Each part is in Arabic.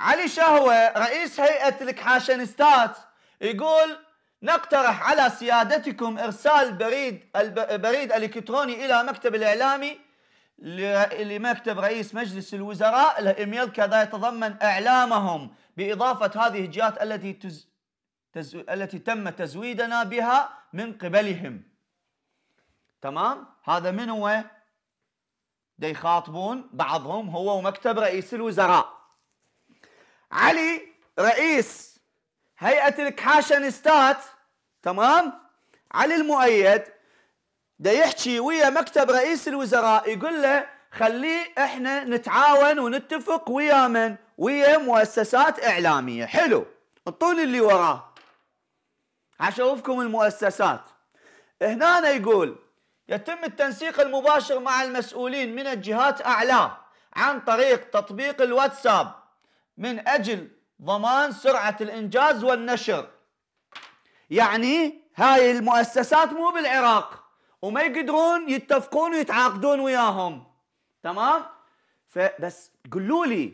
علي شهوة رئيس هيئة الكحاشنستات يقول نقترح على سيادتكم إرسال بريد بريد إلكتروني إلى مكتب الإعلامي لمكتب رئيس مجلس الوزراء الإيميل كذا يتضمن إعلامهم بإضافة هذه الجهات التي تز... تز... التي تم تزويدنا بها من قبلهم تمام هذا من هو خاطبون بعضهم هو ومكتب رئيس الوزراء علي رئيس هيئة الكحاشنستات تمام علي المؤيد دا يحكي ويا مكتب رئيس الوزراء يقول له خليه احنا نتعاون ونتفق ويا من ويا مؤسسات اعلاميه حلو الطول اللي وراه عشوفكم المؤسسات هنا يقول يتم التنسيق المباشر مع المسؤولين من الجهات أعلى عن طريق تطبيق الواتساب من أجل ضمان سرعة الإنجاز والنشر يعني هاي المؤسسات مو بالعراق وما يقدرون يتفقون ويتعاقدون وياهم تمام فبس قولوا لي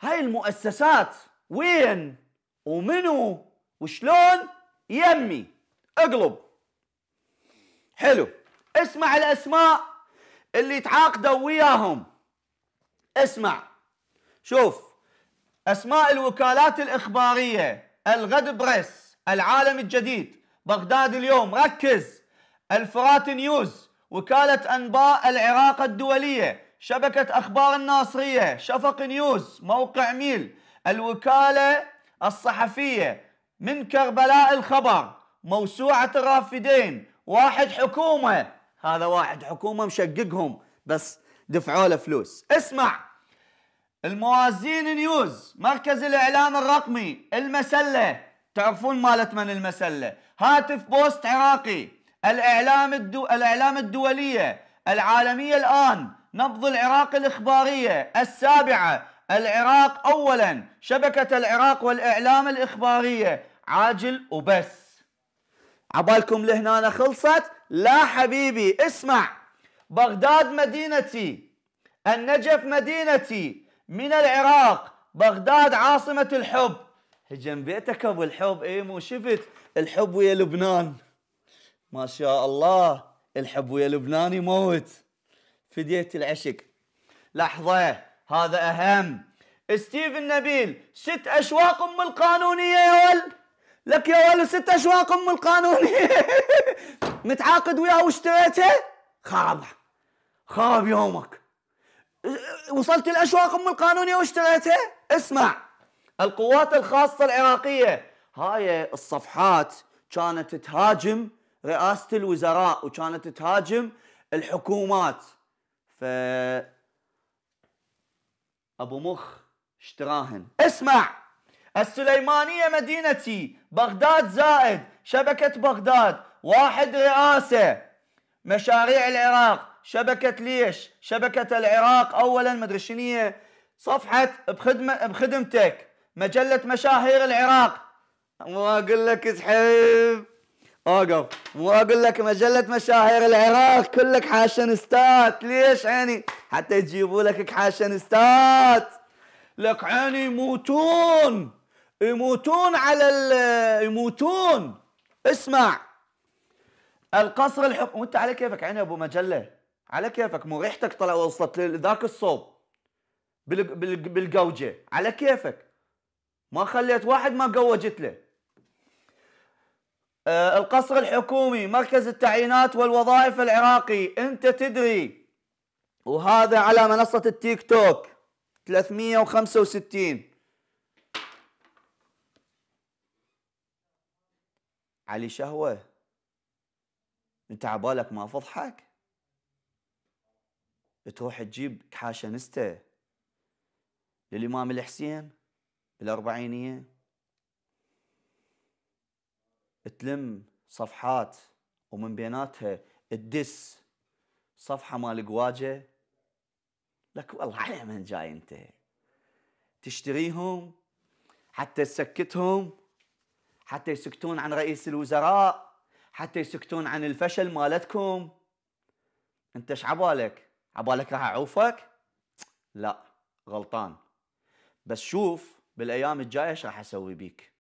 هاي المؤسسات وين ومنو وشلون يمي اقلب حلو اسمع الاسماء اللي تعاقدوا وياهم اسمع شوف أسماء الوكالات الإخبارية الغد بريس العالم الجديد بغداد اليوم ركز الفرات نيوز وكالة أنباء العراق الدولية شبكة أخبار الناصرية شفق نيوز موقع ميل الوكالة الصحفية من كربلاء الخبر موسوعة الرافدين واحد حكومة هذا واحد حكومة مشققهم بس دفعوا له فلوس اسمع الموازين نيوز مركز الاعلام الرقمي المسله تعرفون مالت من المسله هاتف بوست عراقي الاعلام الدو... الاعلام الدوليه العالميه الان نبض العراق الاخباريه السابعه العراق اولا شبكه العراق والاعلام الاخباريه عاجل وبس عبالكم لهنا خلصت لا حبيبي اسمع بغداد مدينتي النجف مدينتي من العراق بغداد عاصمة الحب هجم بيتك ابو الحب اي مو شفت الحب ويا لبنان ما شاء الله الحب ويا لبنان يموت فدية العشق لحظة هذا أهم ستيف النبيل ست أشواق أم القانونية يا ول لك يا ول ست أشواق أم القانونية متعاقد وياه واشتريتها خاب خاب يومك وصلت الأشواق أم القانونية واشتريتها اسمع نعم. القوات الخاصة العراقية هاي الصفحات كانت تهاجم رئاسة الوزراء وكانت تهاجم الحكومات ف أبو مخ اشتراهن اسمع السليمانية مدينتي بغداد زائد شبكة بغداد واحد رئاسة مشاريع العراق شبكة ليش شبكة العراق أولا مدري شنية صفحة بخدمة بخدمتك مجلة مشاهير العراق اقول لك اسحب اوقف اقول لك مجلة مشاهير العراق كلك حاشنستات ليش عيني حتى يجيبوا لك حاشنستات لك عيني يموتون يموتون على ال يموتون اسمع القصر الحكومي وانت على كيفك عيني ابو مجله على كيفك مو ريحتك طلع وصلت لذاك الصوب بالقوجه على كيفك ما خليت واحد ما قوجت له آه، القصر الحكومي مركز التعيينات والوظائف العراقي انت تدري وهذا على منصة التيك توك 365 علي شهوة انت عبالك ما فضحك تروح تجيب كحاشة نسته للإمام الحسين بالأربعينية تلم صفحات ومن بيناتها تدس صفحة مال قواجة لك والله على من جاي انت تشتريهم حتى تسكتهم حتى يسكتون عن رئيس الوزراء حتى يسكتون عن الفشل مالتكم انت ايش عبالك عبالك راح اعوفك لا غلطان بس شوف بالايام الجايه ايش راح اسوي بيك